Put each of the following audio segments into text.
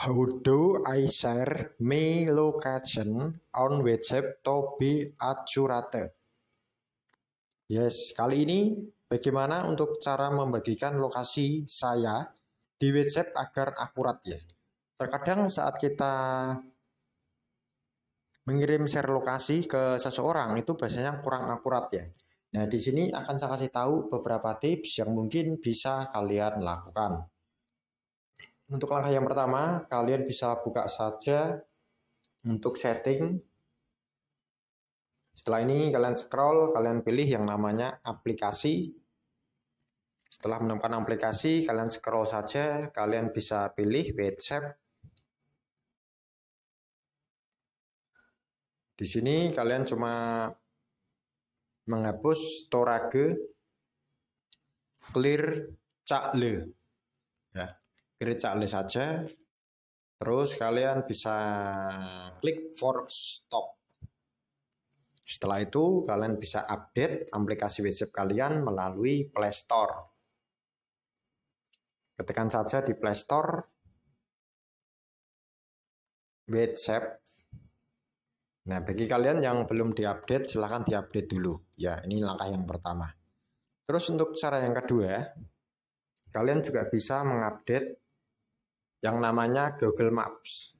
How do I share my location on WhatsApp to be accurate? Yes, kali ini bagaimana untuk cara membagikan lokasi saya di WhatsApp agar akurat ya. Terkadang saat kita mengirim share lokasi ke seseorang itu biasanya kurang akurat ya. Nah, di sini akan saya kasih tahu beberapa tips yang mungkin bisa kalian lakukan untuk langkah yang pertama, kalian bisa buka saja untuk setting. Setelah ini kalian scroll, kalian pilih yang namanya aplikasi. Setelah menemukan aplikasi, kalian scroll saja, kalian bisa pilih WhatsApp. Di sini kalian cuma menghapus Torage Clear Cakle. Ya, gereja list saja terus kalian bisa klik for stop setelah itu kalian bisa update aplikasi WhatsApp kalian melalui Play Store ketikan saja di Play Store WhatsApp Nah, bagi kalian yang belum diupdate, silahkan diupdate dulu. Ya, ini langkah yang pertama. Terus untuk cara yang kedua, kalian juga bisa mengupdate yang namanya Google Maps.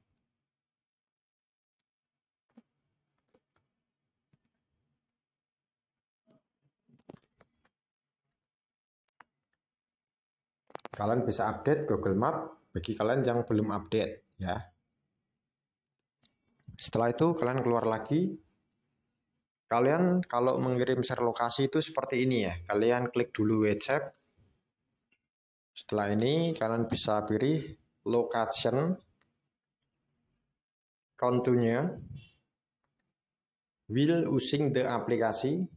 Kalian bisa update Google Map bagi kalian yang belum update ya. Setelah itu kalian keluar lagi. Kalian kalau mengirim share lokasi itu seperti ini ya. Kalian klik dulu WhatsApp. Setelah ini kalian bisa pilih location kontunya will using the aplikasi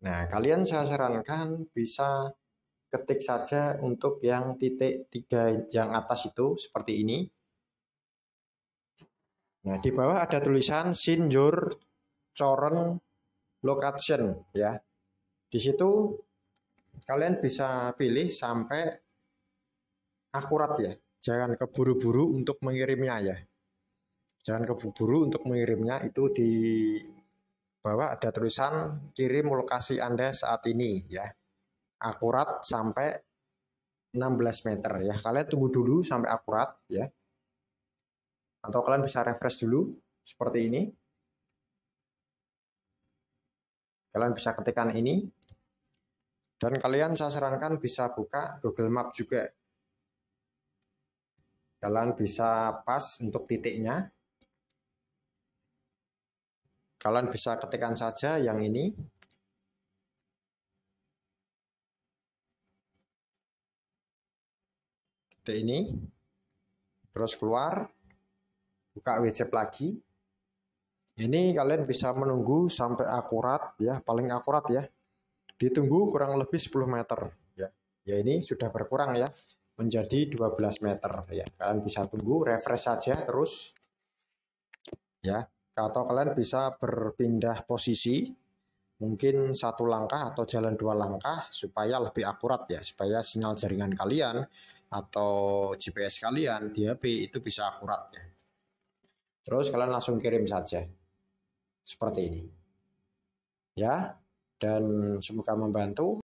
nah kalian saya sarankan bisa ketik saja untuk yang titik tiga yang atas itu seperti ini nah di bawah ada tulisan sinjur coren location ya di situ kalian bisa pilih sampai akurat ya. Jangan keburu-buru untuk mengirimnya ya. Jangan keburu-buru untuk mengirimnya itu di bawah ada tulisan kirim lokasi Anda saat ini ya. Akurat sampai 16 meter ya. Kalian tunggu dulu sampai akurat ya. Atau kalian bisa refresh dulu seperti ini. Kalian bisa ketikkan ini. Dan kalian saya sarankan bisa buka Google Map juga kalian bisa pas untuk titiknya kalian bisa ketikkan saja yang ini titik ini terus keluar buka widget lagi ini kalian bisa menunggu sampai akurat ya paling akurat ya ditunggu kurang lebih 10 meter ya ya ini sudah berkurang ya menjadi 12 meter ya. Kalian bisa tunggu refresh saja terus ya. Atau kalian bisa berpindah posisi mungkin satu langkah atau jalan dua langkah supaya lebih akurat ya, supaya sinyal jaringan kalian atau GPS kalian di HP itu bisa akurat ya. Terus kalian langsung kirim saja. Seperti ini. Ya, dan semoga membantu.